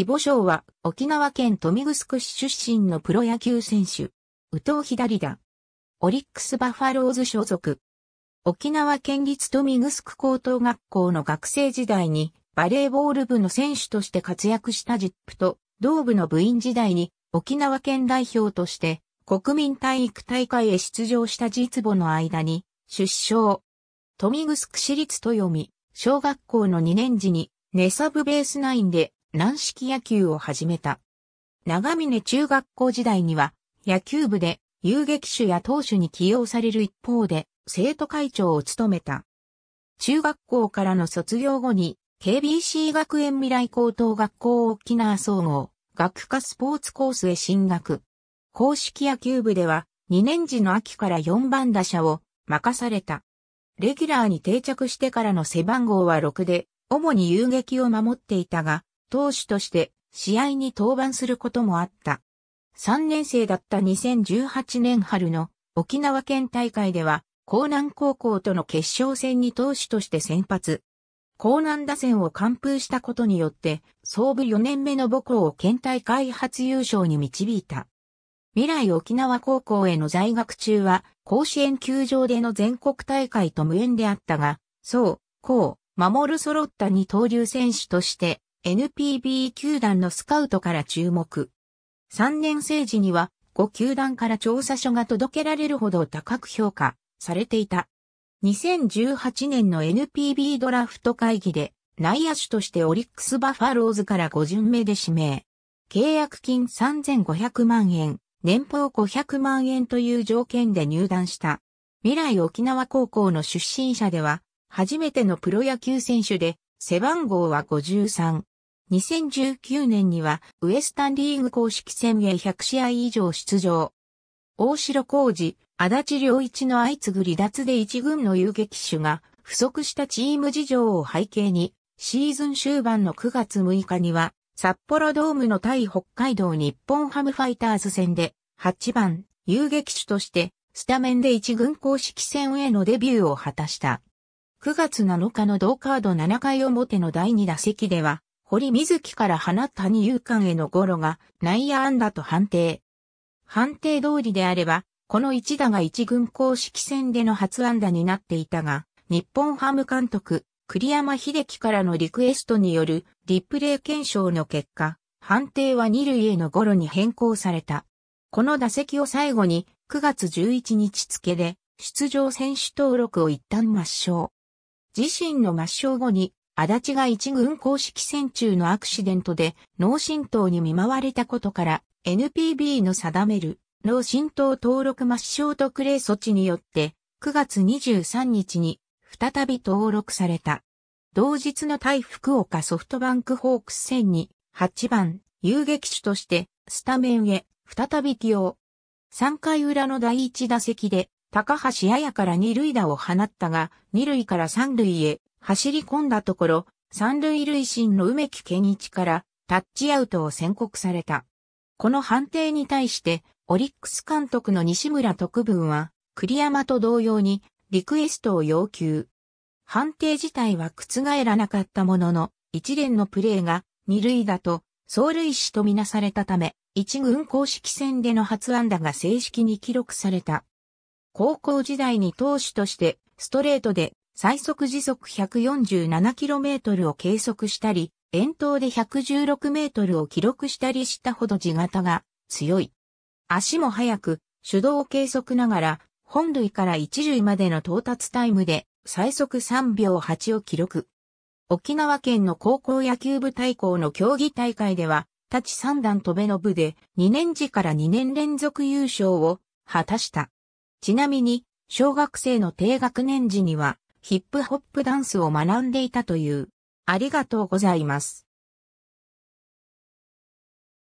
義母賞は沖縄県富城市出身のプロ野球選手、宇藤左だ。オリックスバファローズ所属。沖縄県立富見城高等学校の学生時代にバレーボール部の選手として活躍したジップと同部の部員時代に沖縄県代表として国民体育大会へ出場した実母の間に出生。富見城市立豊見小学校の2年時にネサブベースナインで軟式野球を始めた。長峰中学校時代には野球部で遊撃手や投手に起用される一方で生徒会長を務めた。中学校からの卒業後に KBC 学園未来高等学校沖縄総合学科スポーツコースへ進学。公式野球部では2年時の秋から4番打者を任された。レギュラーに定着してからの背番号は6で、主に遊撃を守っていたが、投手として試合に登板することもあった。3年生だった2018年春の沖縄県大会では、江南高校との決勝戦に投手として先発。江南打線を完封したことによって、創部4年目の母校を県大会初優勝に導いた。未来沖縄高校への在学中は、甲子園球場での全国大会と無縁であったが、そう、こう、守る揃った二刀流選手として、NPB 球団のスカウトから注目。3年生時には5球団から調査書が届けられるほど高く評価されていた。2018年の NPB ドラフト会議で内野手としてオリックスバファローズから5巡目で指名。契約金3500万円、年俸500万円という条件で入団した。未来沖縄高校の出身者では、初めてのプロ野球選手で、背番号は53。2019年にはウエスタンリーグ公式戦へ100試合以上出場。大城浩二、足立良一の相次ぐ離脱で一軍の遊撃手が不足したチーム事情を背景に、シーズン終盤の9月6日には、札幌ドームの対北海道日本ハムファイターズ戦で、8番、遊撃手として、スタメンで一軍公式戦へのデビューを果たした。9月7日の同カード7回表の第2打席では、堀水木から放った二遊間へのゴロが内野安打と判定。判定通りであれば、この一打が一軍公式戦での初安打になっていたが、日本ハム監督、栗山秀樹からのリクエストによるリプレイ検証の結果、判定は二塁へのゴロに変更された。この打席を最後に9月11日付で出場選手登録を一旦抹消。自身の抹消後に足立が一軍公式戦中のアクシデントで脳震盪に見舞われたことから NPB の定める脳震盪登録抹消特例措置によって9月23日に再び登録された。同日の対福岡ソフトバンクホークス戦に8番遊撃手としてスタメンへ再び起用。3回裏の第1打席で高橋彩から二塁打を放ったが、二塁から三塁へ走り込んだところ、三塁塁審の梅木健一からタッチアウトを宣告された。この判定に対して、オリックス監督の西村特文は、栗山と同様にリクエストを要求。判定自体は覆らなかったものの、一連のプレーが二塁だと、走塁死とみなされたため、一軍公式戦での初安打が正式に記録された。高校時代に投手としてストレートで最速時速 147km を計測したり、遠投で 116m を記録したりしたほど地型が強い。足も速く、手動計測ながら、本類から一塁までの到達タイムで最速3秒8を記録。沖縄県の高校野球部対抗の競技大会では、立ち三段飛べの部で2年時から2年連続優勝を果たした。ちなみに、小学生の低学年時には、ヒップホップダンスを学んでいたという。ありがとうございます。